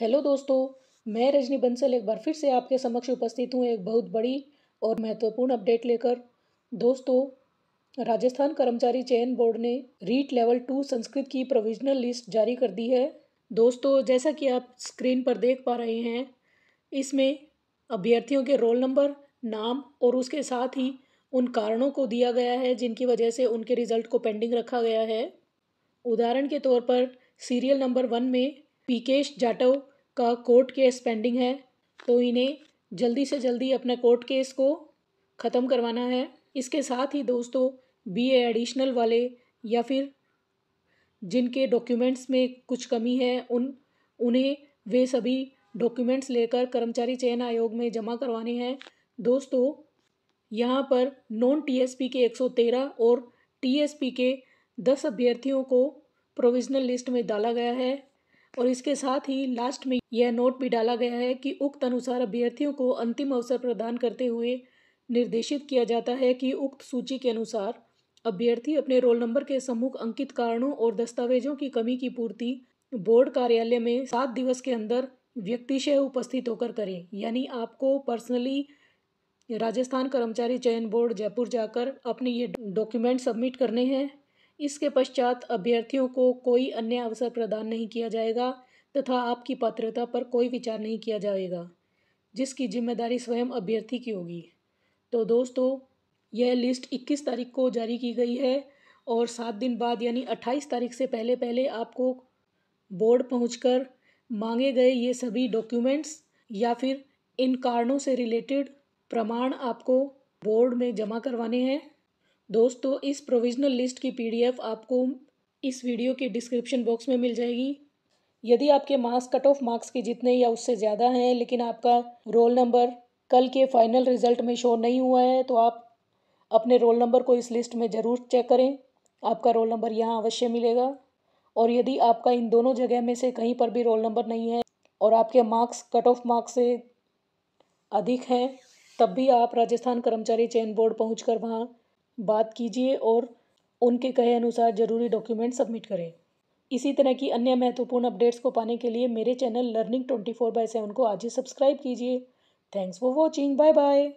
hello दोस्तों मैं रजनी बंसल एक बार फिर से आपके समक्ष उपस्थित हूँ एक बहुत बड़ी और महत्वपूर्ण अपडेट लेकर दोस्तों राजस्थान कर्मचारी चयन बोर्ड ने रीट लेवल टू संस्कृत की प्रोविजनल लिस्ट जारी कर दी है दोस्तों जैसा कि आप स्क्रीन पर देख पा रहे हैं इसमें अभ्यर्थियों के रोल नंबर नाम और उसके साथ ही उन कारणों को दिया गया है जिनकी वजह से उनके रिजल्ट को पेंडिंग रखा गया है उदाहरण के तौर पर सीरियल नंबर वन में पीकेश जाटव का कोर्ट केस पेंडिंग है तो इन्हें जल्दी से जल्दी अपने कोर्ट केस को ख़त्म करवाना है इसके साथ ही दोस्तों बी एडिशनल वाले या फिर जिनके डॉक्यूमेंट्स में कुछ कमी है उन उन्हें वे सभी डॉक्यूमेंट्स लेकर कर्मचारी चयन आयोग में जमा करवाने हैं दोस्तों यहाँ पर नॉन टीएसपी के 113 और टीएसपी के 10 अभ्यर्थियों को प्रोविजनल लिस्ट में डाला गया है और इसके साथ ही लास्ट में यह नोट भी डाला गया है कि उक्त अनुसार अभ्यर्थियों को अंतिम अवसर प्रदान करते हुए निर्देशित किया जाता है कि उक्त सूची के अनुसार अभ्यर्थी अपने रोल नंबर के सम्मुख अंकित कारणों और दस्तावेजों की कमी की पूर्ति बोर्ड कार्यालय में सात दिवस के अंदर व्यक्तिशय उपस्थित होकर करें यानी आपको पर्सनली राजस्थान कर्मचारी चयन बोर्ड जयपुर जाकर अपने ये डॉक्यूमेंट सबमिट करने हैं इसके पश्चात अभ्यर्थियों को कोई अन्य अवसर प्रदान नहीं किया जाएगा तथा आपकी पात्रता पर कोई विचार नहीं किया जाएगा जिसकी जिम्मेदारी स्वयं अभ्यर्थी की होगी तो दोस्तों यह लिस्ट 21 तारीख को जारी की गई है और सात दिन बाद यानी 28 तारीख से पहले पहले आपको बोर्ड पहुंचकर मांगे गए ये सभी डॉक्यूमेंट्स या फिर इन कारणों से रिलेटेड प्रमाण आपको बोर्ड में जमा करवाने हैं दोस्तों इस प्रोविजनल लिस्ट की पीडीएफ आपको इस वीडियो के डिस्क्रिप्शन बॉक्स में मिल जाएगी यदि आपके मार्क्स कट ऑफ मार्क्स के जितने या उससे ज़्यादा हैं लेकिन आपका रोल नंबर कल के फाइनल रिजल्ट में शो नहीं हुआ है तो आप अपने रोल नंबर को इस लिस्ट में ज़रूर चेक करें आपका रोल नंबर यहाँ अवश्य मिलेगा और यदि आपका इन दोनों जगह में से कहीं पर भी रोल नंबर नहीं है और आपके मार्क्स कट ऑफ मार्क्स से अधिक हैं तब भी आप राजस्थान कर्मचारी चयन बोर्ड पहुंचकर वहां बात कीजिए और उनके कहे अनुसार ज़रूरी डॉक्यूमेंट सबमिट करें इसी तरह की अन्य महत्वपूर्ण अपडेट्स को पाने के लिए मेरे channel learning twenty four by seven को आज ही सब्सक्राइब कीजिए thanks for watching bye bye